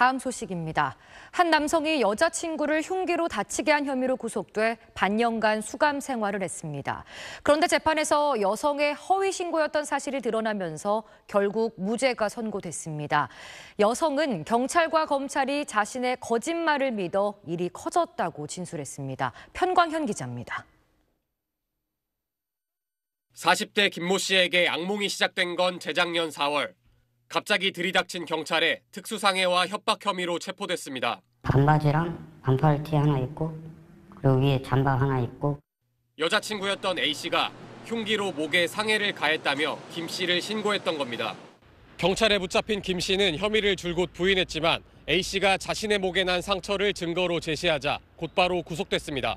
다음 소식입니다. 한 남성이 여자친구를 흉기로 다치게 한 혐의로 구속돼 반년간 수감 생활을 했습니다. 그런데 재판에서 여성의 허위 신고였던 사실이 드러나면서 결국 무죄가 선고됐습니다. 여성은 경찰과 검찰이 자신의 거짓말을 믿어 일이 커졌다고 진술했습니다. 편광현 기자입니다. 40대 김모 씨에게 악몽이 시작된 건 재작년 4월. 갑자기 들이닥친 경찰에 특수상해와 협박 혐의로 체포됐습니다. 반바지랑 반팔티 하나 입고 그리고 위에 잠바 하나 입고 여자친구였던 A씨가 흉기로 목에 상해를 가했다며 김씨를 신고했던 겁니다. 경찰에 붙잡힌 김씨는 혐의를 줄곧 부인했지만 A씨가 자신의 목에 난 상처를 증거로 제시하자 곧바로 구속됐습니다.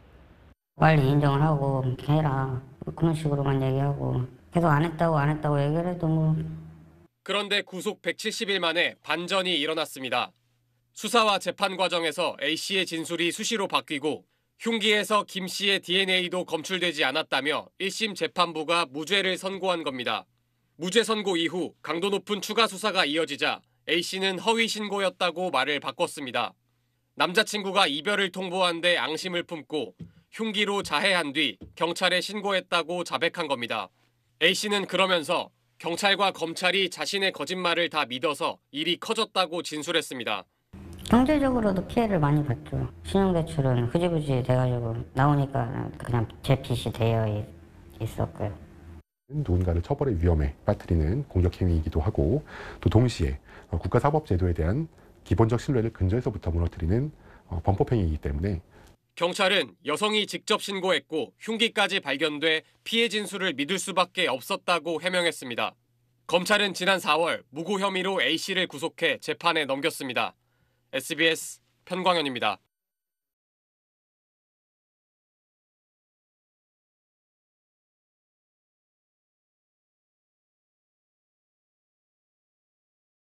빨리 인정을 하고 해라 그런 식으로만 얘기하고 계속 안 했다고 안 했다고 얘기를 해도 뭐 그런데 구속 170일 만에 반전이 일어났습니다. 수사와 재판 과정에서 A씨의 진술이 수시로 바뀌고 흉기에서 김씨의 DNA도 검출되지 않았다며 1심 재판부가 무죄를 선고한 겁니다. 무죄 선고 이후 강도 높은 추가 수사가 이어지자 A씨는 허위 신고였다고 말을 바꿨습니다. 남자친구가 이별을 통보한 데 앙심을 품고 흉기로 자해한 뒤 경찰에 신고했다고 자백한 겁니다. A씨는 그러면서 경찰과 검찰이 자신의 거짓말을 다 믿어서 일이 커졌다고 진술했습니다. 경제적으로도 피해를 많이 봤죠. 신용대출은 흐지부지 돼가지고 나오니까 그냥 제 빚이 되어 있었고요. 누군가를 처벌의 위험에 빠뜨리는 공격 행위이기도 하고 또 동시에 어, 국가사법제도에 대한 기본적 신뢰를 근저에서부터 무너뜨리는 어, 범법행위이기 때문에 경찰은 여성이 직접 신고했고 흉기까지 발견돼 피해 진술을 믿을 수밖에 없었다고 해명했습니다. 검찰은 지난 4월 무고 혐의로 A씨를 구속해 재판에 넘겼습니다. SBS 편광현입니다.